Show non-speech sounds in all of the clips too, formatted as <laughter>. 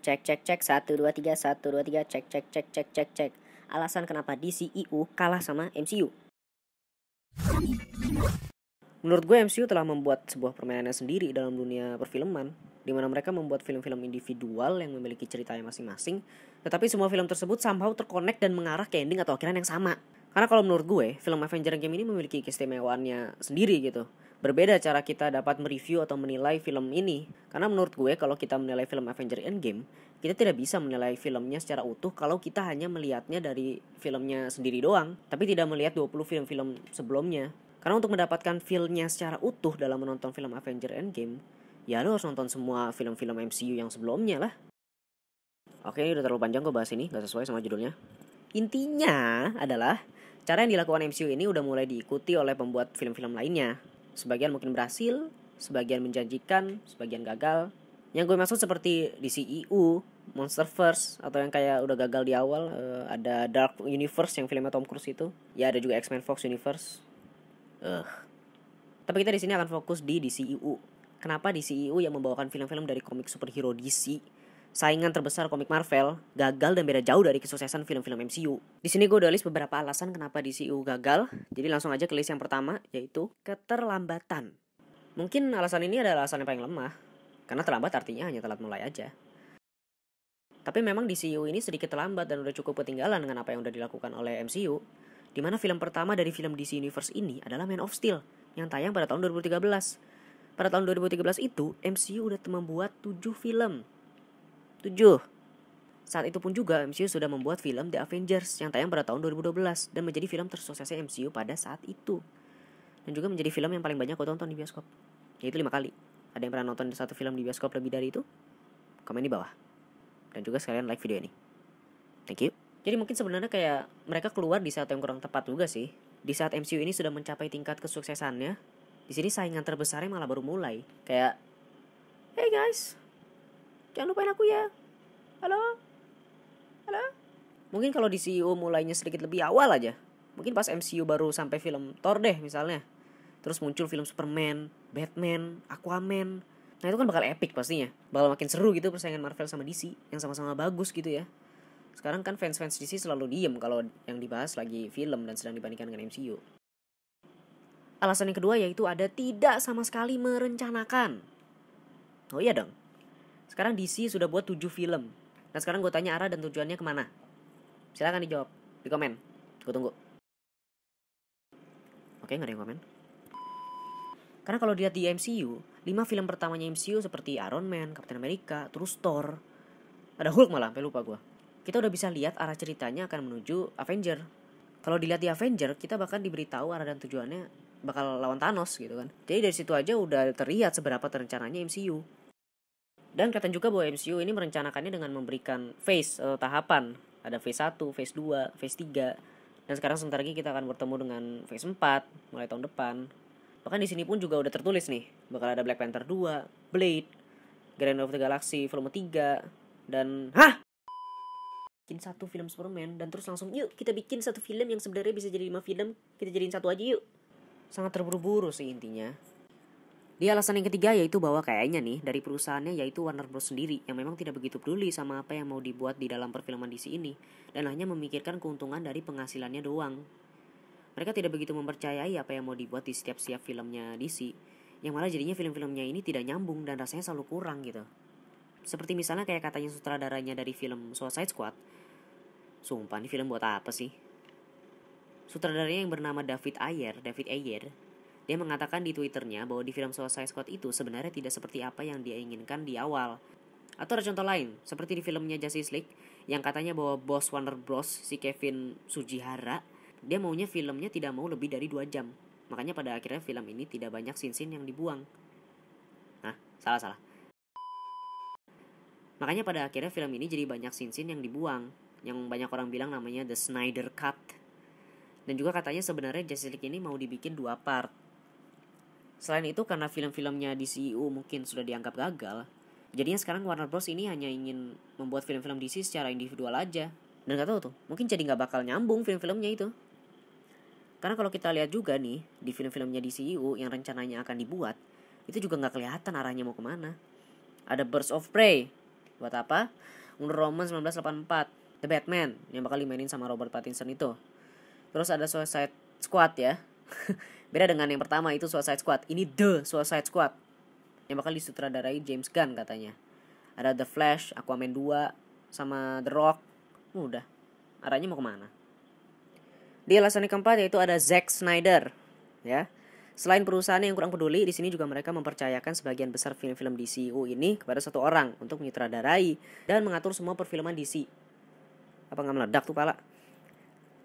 Cek cek cek satu dua tiga satu dua tiga cek cek cek cek cek cek. Alasan kenapa DCEU kalah sama MCU. Menurut gue MCU telah membuat sebuah permainannya sendiri dalam dunia perfilman di mana mereka membuat film-film individual yang memiliki ceritanya masing-masing, tetapi semua film tersebut somehow terkonek dan mengarah ke ending atau akhiran yang sama. Karena kalau menurut gue, film Avengers Game ini memiliki keistimewaannya sendiri gitu berbeda cara kita dapat mereview atau menilai film ini. Karena menurut gue kalau kita menilai film Avenger Endgame, kita tidak bisa menilai filmnya secara utuh kalau kita hanya melihatnya dari filmnya sendiri doang, tapi tidak melihat 20 film-film sebelumnya. Karena untuk mendapatkan filmnya secara utuh dalam menonton film Avenger Endgame, ya lo harus nonton semua film-film MCU yang sebelumnya lah. Oke, ini udah terlalu panjang gue bahas ini, gak sesuai sama judulnya. Intinya adalah cara yang dilakukan MCU ini udah mulai diikuti oleh pembuat film-film lainnya. Sebagian mungkin berhasil, sebagian menjanjikan, sebagian gagal. Yang gue maksud seperti di CEO, Monster First atau yang kayak udah gagal di awal, eh, ada Dark Universe yang filmnya Tom Cruise itu. Ya ada juga X-Men Fox Universe. Ugh. Tapi kita di sini akan fokus di DCU. E Kenapa DCU e yang membawakan film-film dari komik superhero DC saingan terbesar komik Marvel, gagal dan beda jauh dari kesuksesan film-film MCU. Di sini gue udah list beberapa alasan kenapa DCU gagal, jadi langsung aja ke list yang pertama, yaitu keterlambatan. Mungkin alasan ini adalah alasan yang paling lemah, karena terlambat artinya hanya telat mulai aja. Tapi memang DCU ini sedikit terlambat dan udah cukup ketinggalan dengan apa yang udah dilakukan oleh MCU, di mana film pertama dari film DC Universe ini adalah Man of Steel, yang tayang pada tahun 2013. Pada tahun 2013 itu, MCU udah membuat 7 film, 7. Saat itu pun juga MCU sudah membuat film The Avengers yang tayang pada tahun 2012 dan menjadi film tersuksesnya MCU pada saat itu. Dan juga menjadi film yang paling banyak kau tonton di bioskop, yaitu lima kali. Ada yang pernah nonton satu film di bioskop lebih dari itu? Komen di bawah. Dan juga sekalian like video ini. Thank you. Jadi mungkin sebenarnya kayak mereka keluar di saat yang kurang tepat juga sih. Di saat MCU ini sudah mencapai tingkat kesuksesannya, di sini saingan terbesarnya malah baru mulai. Kayak, hey guys, jangan lupain aku ya halo halo mungkin kalau di CEO mulainya sedikit lebih awal aja mungkin pas MCU baru sampai film Thor deh misalnya terus muncul film Superman Batman Aquaman nah itu kan bakal epic pastinya bakal makin seru gitu persaingan Marvel sama DC yang sama-sama bagus gitu ya sekarang kan fans-fans DC selalu diem kalau yang dibahas lagi film dan sedang dibandingkan dengan MCU. Alasan yang kedua yaitu ada tidak sama sekali merencanakan. Oh iya dong, sekarang DC sudah buat 7 film. Nah sekarang gue tanya arah dan tujuannya kemana? Silahkan dijawab di komen. Gue tunggu. Oke, gak ada yang komen. Karena kalau dilihat di MCU, 5 film pertamanya MCU seperti Iron Man, Captain America, terus Thor, ada Hulk malah, sampai lupa gue. Kita udah bisa lihat arah ceritanya akan menuju Avenger. Kalau dilihat di Avenger, kita bahkan diberitahu arah dan tujuannya bakal lawan Thanos gitu kan. Jadi dari situ aja udah terlihat seberapa rencananya MCU. Dan kelihatan juga bahwa MCU ini merencanakannya dengan memberikan phase atau eh, tahapan. Ada phase 1, phase 2, phase 3. Dan sekarang sebentar lagi kita akan bertemu dengan phase 4 mulai tahun depan. Bahkan di sini pun juga udah tertulis nih, bakal ada Black Panther 2, Blade, Grand of the Galaxy volume 3 dan hah bikin satu film Superman dan terus langsung yuk kita bikin satu film yang sebenarnya bisa jadi lima film kita jadiin satu aja yuk sangat terburu-buru sih intinya di alasan yang ketiga yaitu bahwa kayaknya nih dari perusahaannya yaitu Warner Bros sendiri yang memang tidak begitu peduli sama apa yang mau dibuat di dalam perfilman DC ini dan hanya memikirkan keuntungan dari penghasilannya doang. Mereka tidak begitu mempercayai apa yang mau dibuat di setiap-setiap filmnya DC, yang malah jadinya film-filmnya ini tidak nyambung dan rasanya selalu kurang gitu. Seperti misalnya kayak katanya sutradaranya dari film Suicide Squad, sumpah ini film buat apa sih? Sutradaranya yang bernama David Ayer, David Ayer, dia mengatakan di Twitternya bahwa di film Suicide Squad itu sebenarnya tidak seperti apa yang dia inginkan di awal. Atau ada contoh lain, seperti di filmnya Justice League yang katanya bahwa bos Warner Bros si Kevin Sujihara dia maunya filmnya tidak mau lebih dari 2 jam. Makanya pada akhirnya film ini tidak banyak sinsin sin yang dibuang. Nah, salah-salah. Makanya pada akhirnya film ini jadi banyak sinsin sin yang dibuang. Yang banyak orang bilang namanya The Snyder Cut. Dan juga katanya sebenarnya Justice League ini mau dibikin dua part. Selain itu karena film-filmnya di e mungkin sudah dianggap gagal, jadinya sekarang Warner Bros ini hanya ingin membuat film-film DC secara individual aja. Dan gak tahu tuh, mungkin jadi nggak bakal nyambung film-filmnya itu. Karena kalau kita lihat juga nih di film-filmnya di e yang rencananya akan dibuat, itu juga nggak kelihatan arahnya mau kemana. Ada Birds of Prey, buat apa? Wonder Roman 1984, The Batman yang bakal dimainin sama Robert Pattinson itu. Terus ada Suicide Squad ya, <laughs> Beda dengan yang pertama itu Suicide Squad. Ini The Suicide Squad. Yang bakal disutradarai James Gunn katanya. Ada The Flash, Aquaman 2, sama The Rock. Udah. Arahnya mau kemana? Di alasan yang keempat yaitu ada Zack Snyder. Ya. Selain perusahaan yang kurang peduli, di sini juga mereka mempercayakan sebagian besar film-film DCU ini kepada satu orang untuk menyutradarai dan mengatur semua perfilman DC. Apa nggak meledak tuh pala?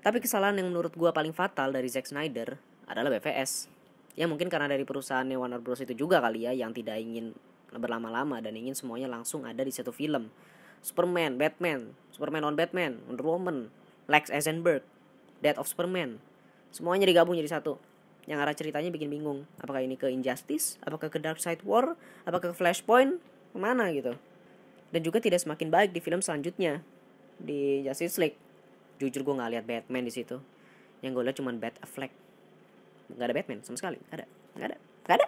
Tapi kesalahan yang menurut gue paling fatal dari Zack Snyder adalah BVS. Ya mungkin karena dari perusahaannya Warner Bros itu juga kali ya yang tidak ingin berlama-lama dan ingin semuanya langsung ada di satu film. Superman, Batman, Superman on Batman, Wonder Woman, Lex Eisenberg, Death of Superman. Semuanya digabung jadi satu. Yang arah ceritanya bikin bingung. Apakah ini ke Injustice? Apakah ke Dark Side War? Apakah ke Flashpoint? Kemana gitu. Dan juga tidak semakin baik di film selanjutnya. Di Justice League. Jujur gue gak lihat Batman di situ. Yang gue lihat cuman Bat Affleck nggak ada Batman sama sekali nggak ada nggak ada nggak ada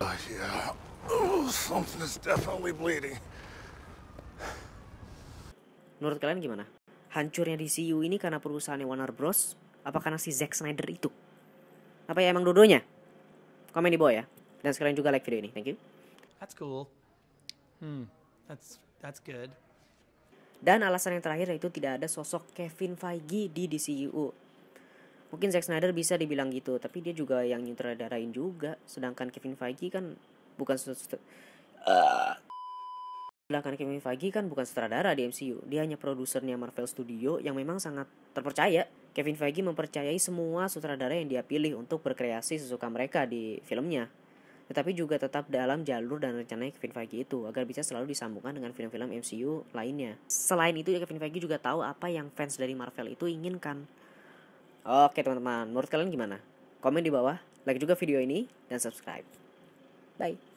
uh, yeah. oh, something is definitely bleeding menurut kalian gimana hancurnya DCU ini karena perusahaan Warner Bros apa karena si Zack Snyder itu apa ya emang dodonya komen di bawah ya dan sekalian juga like video ini thank you that's cool hmm that's that's good dan alasan yang terakhir yaitu tidak ada sosok Kevin Feige di DCU mungkin Zack Snyder bisa dibilang gitu tapi dia juga yang nyutradarain juga sedangkan Kevin Feige kan bukan uh. Kevin Feige kan bukan sutradara di MCU dia hanya produsernya Marvel Studio yang memang sangat terpercaya Kevin Feige mempercayai semua sutradara yang dia pilih untuk berkreasi sesuka mereka di filmnya tetapi juga tetap dalam jalur dan rencana Kevin Feige itu agar bisa selalu disambungkan dengan film-film MCU lainnya. Selain itu, Kevin Feige juga tahu apa yang fans dari Marvel itu inginkan Oke teman-teman, menurut kalian gimana? Komen di bawah, like juga video ini, dan subscribe. Bye.